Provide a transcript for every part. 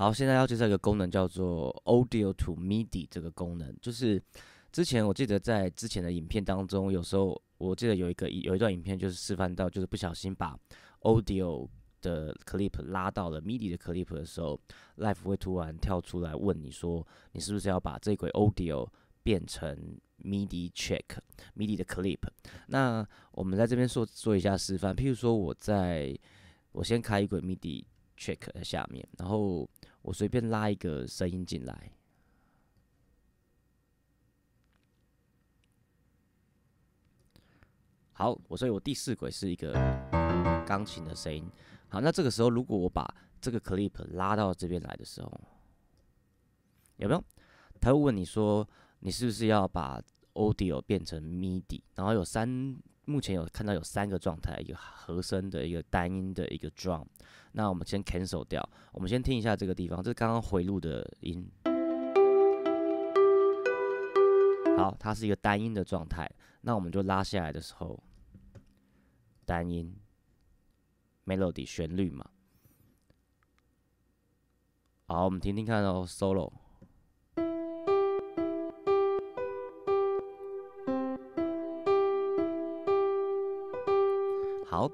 好，现在要介绍一个功能，叫做 Audio to MIDI 这个功能，就是之前我记得在之前的影片当中，有时候我记得有一个有一段影片就是示范到，就是不小心把 Audio 的 Clip 拉到了 MIDI 的 Clip 的时候，Live 会突然跳出来问你说，你是不是要把这一轨 Audio 变成 MIDI Check MIDI 的 Clip？那我们在这边做做一下示范，譬如说我在我先开一轨 MIDI。Check 下面，然后我随便拉一个声音进来。好，我所以，我第四轨是一个钢琴的声音。好，那这个时候，如果我把这个 clip 拉到这边来的时候，有没有？他会问你说，你是不是要把？Audio 变成 MIDI，然后有三，目前有看到有三个状态，一个和声的一个单音的一个 Drum，那我们先 Cancel 掉，我们先听一下这个地方，这是刚刚回路的音。好，它是一个单音的状态，那我们就拉下来的时候，单音，Melody 旋律嘛。好，我们听听看哦，Solo。好，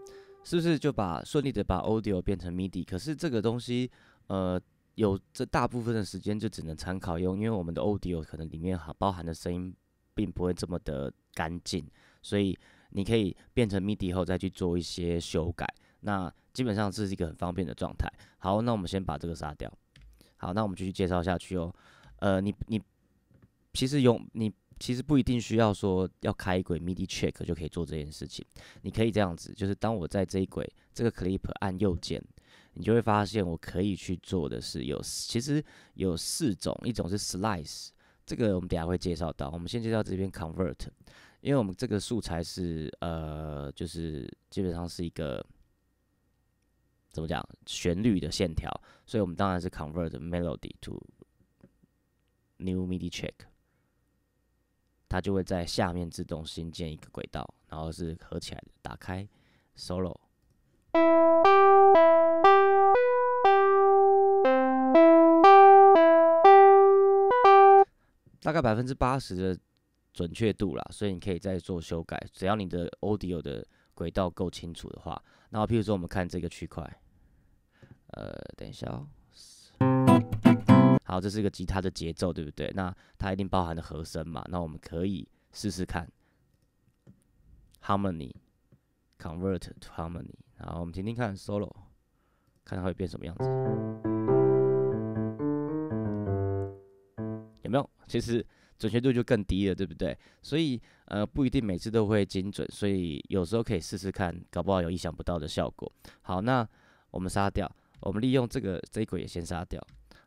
是不是就把顺利的把 audio 变成 midi？可是这个东西，呃，有这大部分的时间就只能参考用，因为我们的 audio 可能里面含包含的声音并不会这么的干净，所以你可以变成 midi 后再去做一些修改。那基本上这是一个很方便的状态。好，那我们先把这个杀掉。好，那我们继续介绍下去哦。呃，你你其实用你。其实不一定需要说要开一轨 MIDI check 就可以做这件事情。你可以这样子，就是当我在这一轨这个 clip 按右键，你就会发现我可以去做的，是有其实有四种，一种是 slice，这个我们等下会介绍到。我们先介绍这边 convert，因为我们这个素材是呃，就是基本上是一个怎么讲旋律的线条，所以我们当然是 convert melody to new MIDI check。它就会在下面自动新建一个轨道，然后是合起来的。打开 solo，大概百分之八十的准确度啦，所以你可以再做修改。只要你的 audio 的轨道够清楚的话，然后譬如说我们看这个区块，呃，等一下哦。好，这是一个吉他的节奏，对不对？那它一定包含的和声嘛？那我们可以试试看，harmony convert to harmony。好，我们听听看 solo，看它会变什么样子。有没有？其实准确度就更低了，对不对？所以呃，不一定每次都会精准，所以有时候可以试试看，搞不好有意想不到的效果。好，那我们杀掉，我们利用这个这一轨也先杀掉。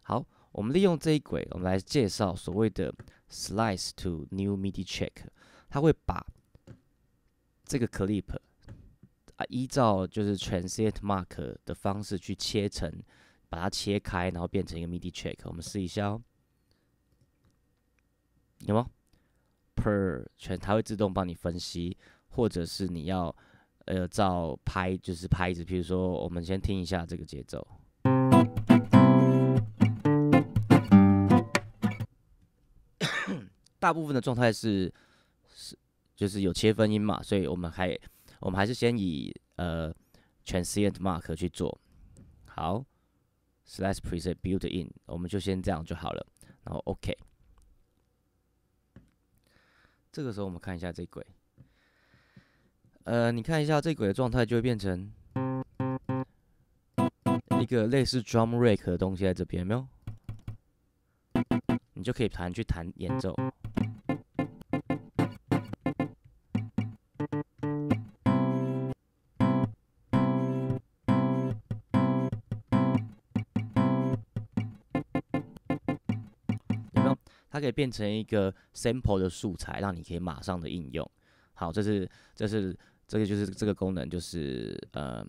好。我们利用这一轨，我们来介绍所谓的 Slice to New MIDI c h e c k 它会把这个 Clip 啊依照就是 Transient Mark 的方式去切成，把它切开，然后变成一个 MIDI c h e c k 我们试一下哦，有吗？Per 全，它会自动帮你分析，或者是你要呃照拍就是拍子。比如说，我们先听一下这个节奏。大部分的状态是是就是有切分音嘛，所以我们还我们还是先以呃 transient mark 去做好 slice preset built in，我们就先这样就好了。然后 OK，这个时候我们看一下这轨，呃，你看一下这轨的状态就会变成一个类似 drum rake 的东西在这边没有，你就可以弹去弹演奏。它可以变成一个 sample 的素材，让你可以马上的应用。好，这是、这是、这个就是这个功能，就是呃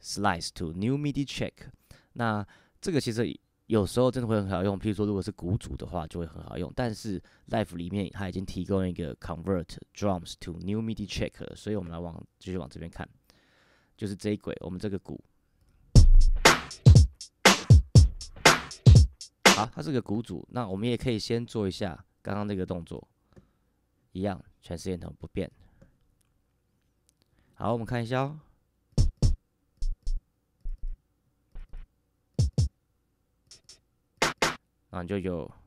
，slice to new midi c h e c k 那这个其实有时候真的会很好用，譬如说如果是鼓组的话就会很好用。但是 l i f e 里面它已经提供一个 convert drums to new midi c h e c k 所以我们来往继续往这边看，就是这一轨我们这个鼓。好，它是个鼓组，那我们也可以先做一下刚刚那个动作，一样，全视眼头不变。好，我们看一下哦，那就有。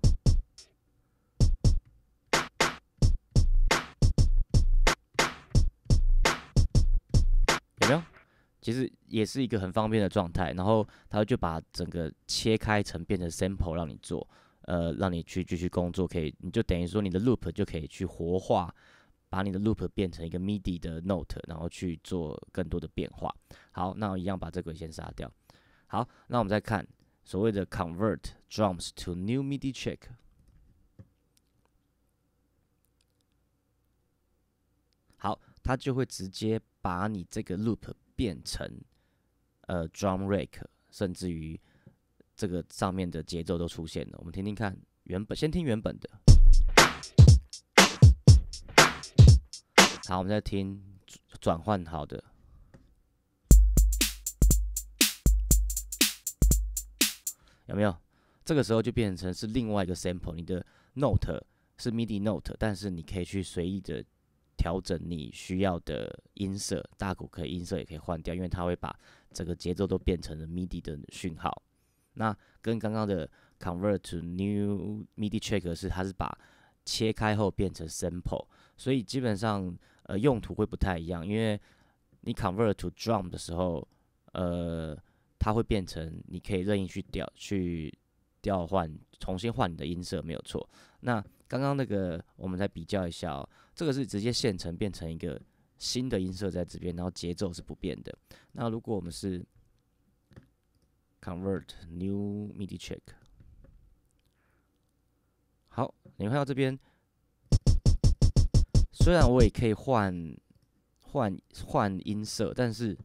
其实也是一个很方便的状态，然后他就把整个切开成变成 sample 让你做，呃，让你去继续工作，可以，你就等于说你的 loop 就可以去活化，把你的 loop 变成一个 midi 的 note，然后去做更多的变化。好，那我一样把这个先杀掉。好，那我们再看所谓的 convert drums to new midi c h e c k 好，它就会直接把你这个 loop。变成呃，drum rack，甚至于这个上面的节奏都出现了。我们听听看，原本先听原本的，好，我们再听转换好的，有没有？这个时候就变成是另外一个 sample，你的 note 是 midi note，但是你可以去随意的。调整你需要的音色，大鼓可以音色也可以换掉，因为它会把整个节奏都变成了 MIDI 的讯号。那跟刚刚的 Convert to New MIDI Track 是，它是把切开后变成 Sample，所以基本上呃用途会不太一样。因为你 Convert to Drum 的时候，呃，它会变成你可以任意去调、去调换、重新换你的音色，没有错。那刚刚那个我们再比较一下哦，这个是直接现成变成一个新的音色在这边，然后节奏是不变的。那如果我们是 convert new midi c h e c k 好，你看到这边，虽然我也可以换换换音色，但是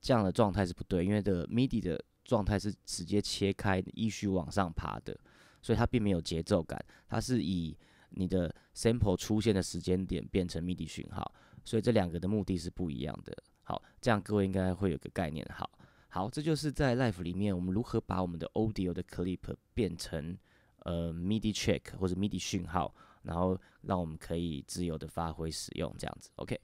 这样的状态是不对，因为的 midi 的状态是直接切开，依序往上爬的。所以它并没有节奏感，它是以你的 sample 出现的时间点变成 MIDI 讯号，所以这两个的目的是不一样的。好，这样各位应该会有个概念。好好，这就是在 l i f e 里面我们如何把我们的 audio 的 clip 变成呃 MIDI c h e c k 或者 MIDI 讯号，然后让我们可以自由的发挥使用这样子。OK。